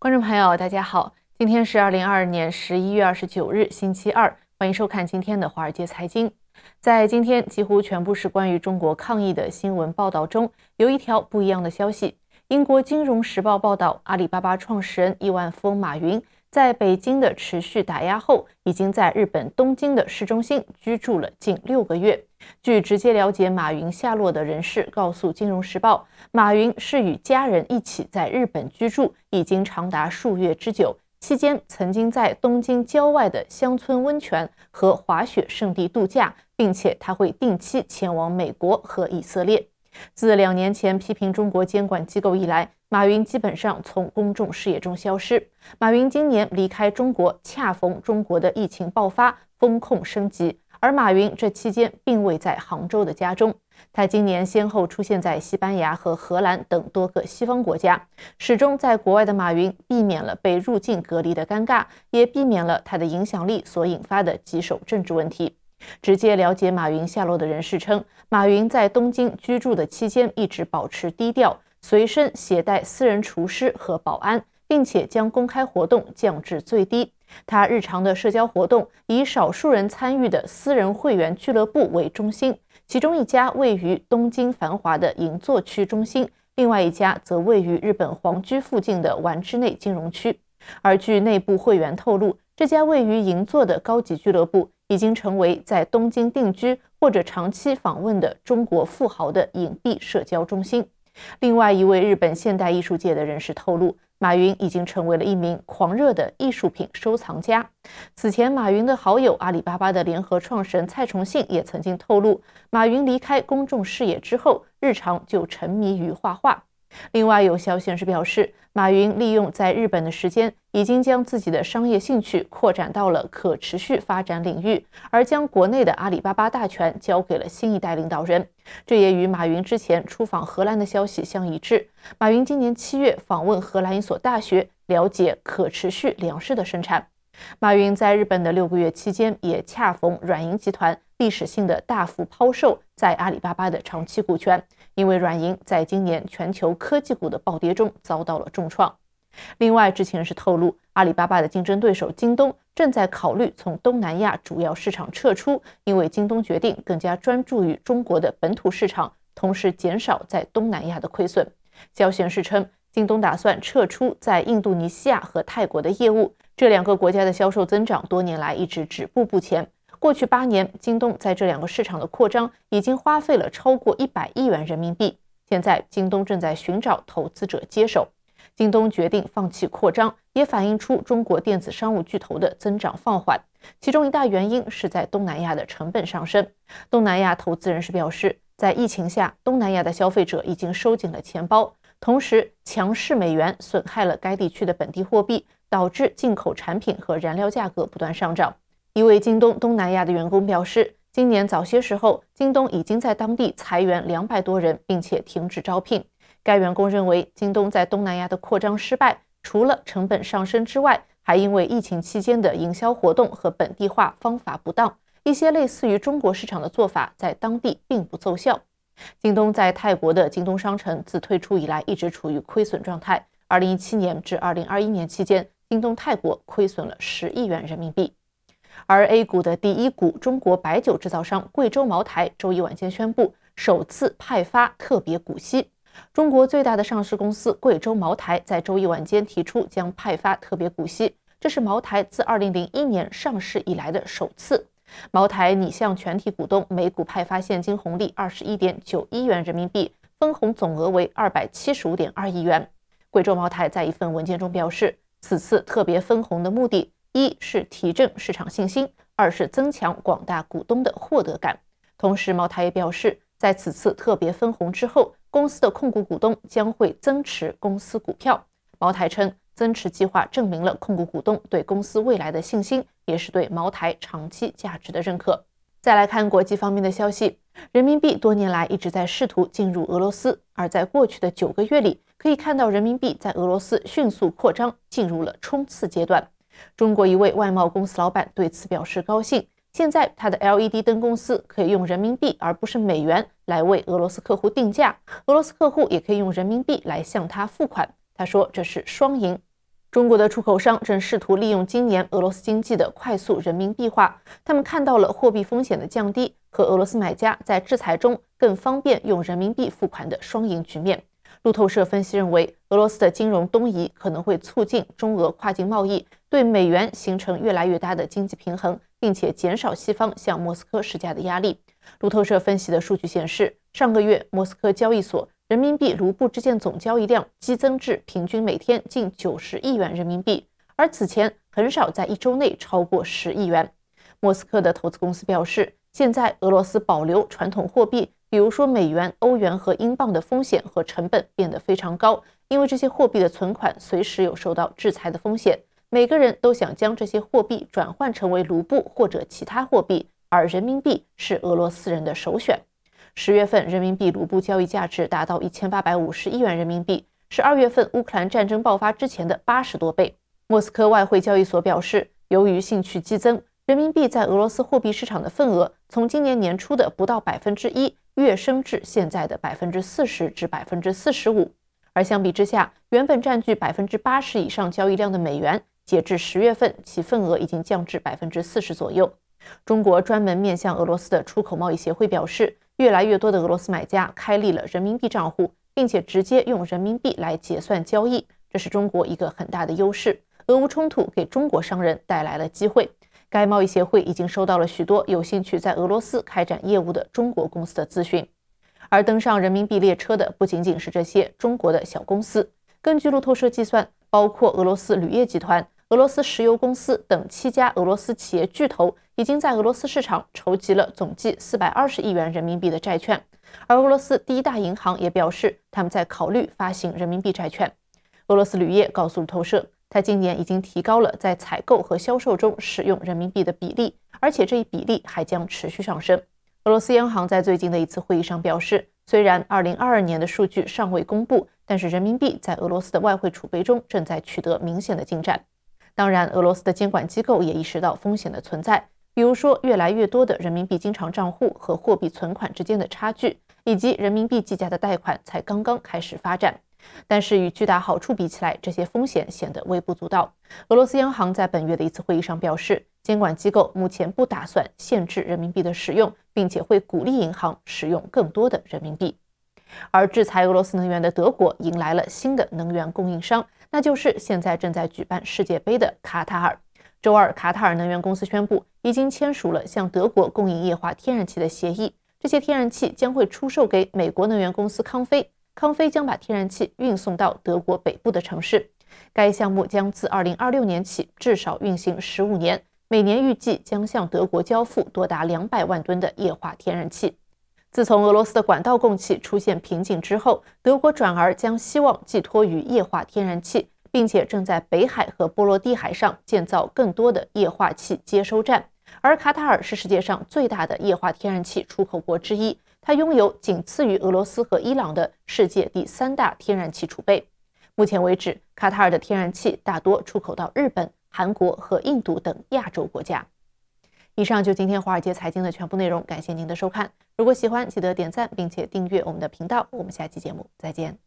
观众朋友，大家好，今天是二零二二年十一月二十九日，星期二，欢迎收看今天的《华尔街财经》。在今天几乎全部是关于中国抗疫的新闻报道中，有一条不一样的消息。英国《金融时报》报道，阿里巴巴创始人亿万富翁马云，在北京的持续打压后，已经在日本东京的市中心居住了近六个月。据直接了解马云下落的人士告诉《金融时报》，马云是与家人一起在日本居住，已经长达数月之久。期间，曾经在东京郊外的乡村温泉和滑雪圣地度假，并且他会定期前往美国和以色列。自两年前批评中国监管机构以来，马云基本上从公众视野中消失。马云今年离开中国，恰逢中国的疫情爆发，风控升级。而马云这期间并未在杭州的家中，他今年先后出现在西班牙和荷兰等多个西方国家，始终在国外的马云避免了被入境隔离的尴尬，也避免了他的影响力所引发的棘手政治问题。直接了解马云下落的人士称，马云在东京居住的期间一直保持低调，随身携带私人厨师和保安，并且将公开活动降至最低。他日常的社交活动以少数人参与的私人会员俱乐部为中心，其中一家位于东京繁华的银座区中心，另外一家则位于日本皇居附近的丸之内金融区。而据内部会员透露，这家位于银座的高级俱乐部已经成为在东京定居或者长期访问的中国富豪的隐蔽社交中心。另外一位日本现代艺术界的人士透露。马云已经成为了一名狂热的艺术品收藏家。此前，马云的好友、阿里巴巴的联合创始人蔡崇信也曾经透露，马云离开公众视野之后，日常就沉迷于画画。另外，有消息人士表示，马云利用在日本的时间，已经将自己的商业兴趣扩展到了可持续发展领域，而将国内的阿里巴巴大权交给了新一代领导人。这也与马云之前出访荷兰的消息相一致。马云今年七月访问荷兰一所大学，了解可持续粮食的生产。马云在日本的六个月期间，也恰逢软银集团历史性的大幅抛售在阿里巴巴的长期股权。因为软银在今年全球科技股的暴跌中遭到了重创。另外，知情人士透露，阿里巴巴的竞争对手京东正在考虑从东南亚主要市场撤出，因为京东决定更加专注于中国的本土市场，同时减少在东南亚的亏损。消息人士称，京东打算撤出在印度尼西亚和泰国的业务，这两个国家的销售增长多年来一直止步不前。过去八年，京东在这两个市场的扩张已经花费了超过一百亿元人民币。现在，京东正在寻找投资者接手。京东决定放弃扩张，也反映出中国电子商务巨头的增长放缓。其中一大原因是在东南亚的成本上升。东南亚投资人士表示，在疫情下，东南亚的消费者已经收紧了钱包，同时强势美元损害了该地区的本地货币，导致进口产品和燃料价格不断上涨。一位京东东南亚的员工表示，今年早些时候，京东已经在当地裁员两百多人，并且停止招聘。该员工认为，京东在东南亚的扩张失败，除了成本上升之外，还因为疫情期间的营销活动和本地化方法不当，一些类似于中国市场的做法在当地并不奏效。京东在泰国的京东商城自推出以来一直处于亏损状态。2017年至2021年期间，京东泰国亏损了十亿元人民币。而 A 股的第一股中国白酒制造商贵州茅台周一晚间宣布首次派发特别股息。中国最大的上市公司贵州茅台在周一晚间提出将派发特别股息，这是茅台自2001年上市以来的首次。茅台拟向全体股东每股派发现金红利二十一点九一元人民币，分红总额为二百七十五点二亿元。贵州茅台在一份文件中表示，此次特别分红的目的。一是提振市场信心，二是增强广大股东的获得感。同时，茅台也表示，在此次特别分红之后，公司的控股股东将会增持公司股票。茅台称，增持计划证明了控股股东对公司未来的信心，也是对茅台长期价值的认可。再来看国际方面的消息，人民币多年来一直在试图进入俄罗斯，而在过去的九个月里，可以看到人民币在俄罗斯迅速扩张，进入了冲刺阶段。中国一位外贸公司老板对此表示高兴。现在他的 LED 灯公司可以用人民币而不是美元来为俄罗斯客户定价，俄罗斯客户也可以用人民币来向他付款。他说这是双赢。中国的出口商正试图利用今年俄罗斯经济的快速人民币化，他们看到了货币风险的降低和俄罗斯买家在制裁中更方便用人民币付款的双赢局面。路透社分析认为，俄罗斯的金融东移可能会促进中俄跨境贸易，对美元形成越来越大的经济平衡，并且减少西方向莫斯科施加的压力。路透社分析的数据显示，上个月莫斯科交易所人民币卢布之间总交易量激增至平均每天近九十亿元人民币，而此前很少在一周内超过十亿元。莫斯科的投资公司表示，现在俄罗斯保留传统货币。比如说，美元、欧元和英镑的风险和成本变得非常高，因为这些货币的存款随时有受到制裁的风险。每个人都想将这些货币转换成为卢布或者其他货币，而人民币是俄罗斯人的首选。十月份，人民币卢布交易价值达到一千八百五十亿元人民币，是二月份乌克兰战争爆发之前的八十多倍。莫斯科外汇交易所表示，由于兴趣激增，人民币在俄罗斯货币市场的份额从今年年初的不到百分之一。跃升至现在的百分之四十至百分之四十五，而相比之下，原本占据百分之八十以上交易量的美元，截至十月份，其份额已经降至百分之四十左右。中国专门面向俄罗斯的出口贸易协会表示，越来越多的俄罗斯买家开立了人民币账户，并且直接用人民币来结算交易，这是中国一个很大的优势。俄乌冲突给中国商人带来了机会。该贸易协会已经收到了许多有兴趣在俄罗斯开展业务的中国公司的咨询。而登上人民币列车的不仅仅是这些中国的小公司。根据路透社计算，包括俄罗斯铝业集团、俄罗斯石油公司等七家俄罗斯企业巨头已经在俄罗斯市场筹集了总计四百二十亿元人民币的债券。而俄罗斯第一大银行也表示，他们在考虑发行人民币债券。俄罗斯铝业告诉路透社。它今年已经提高了在采购和销售中使用人民币的比例，而且这一比例还将持续上升。俄罗斯央行在最近的一次会议上表示，虽然2022年的数据尚未公布，但是人民币在俄罗斯的外汇储备中正在取得明显的进展。当然，俄罗斯的监管机构也意识到风险的存在，比如说越来越多的人民币经常账户和货币存款之间的差距，以及人民币计价的贷款才刚刚开始发展。但是与巨大好处比起来，这些风险显得微不足道。俄罗斯央行在本月的一次会议上表示，监管机构目前不打算限制人民币的使用，并且会鼓励银行使用更多的人民币。而制裁俄罗斯能源的德国迎来了新的能源供应商，那就是现在正在举办世界杯的卡塔尔。周二，卡塔尔能源公司宣布已经签署了向德国供应液化天然气的协议，这些天然气将会出售给美国能源公司康菲。康菲将把天然气运送到德国北部的城市。该项目将自2026年起至少运行15年，每年预计将向德国交付多达200万吨的液化天然气。自从俄罗斯的管道供气出现瓶颈之后，德国转而将希望寄托于液化天然气，并且正在北海和波罗的海上建造更多的液化气接收站。而卡塔尔是世界上最大的液化天然气出口国之一。它拥有仅次于俄罗斯和伊朗的世界第三大天然气储备。目前为止，卡塔尔的天然气大多出口到日本、韩国和印度等亚洲国家。以上就今天华尔街财经的全部内容，感谢您的收看。如果喜欢，记得点赞并且订阅我们的频道。我们下期节目再见。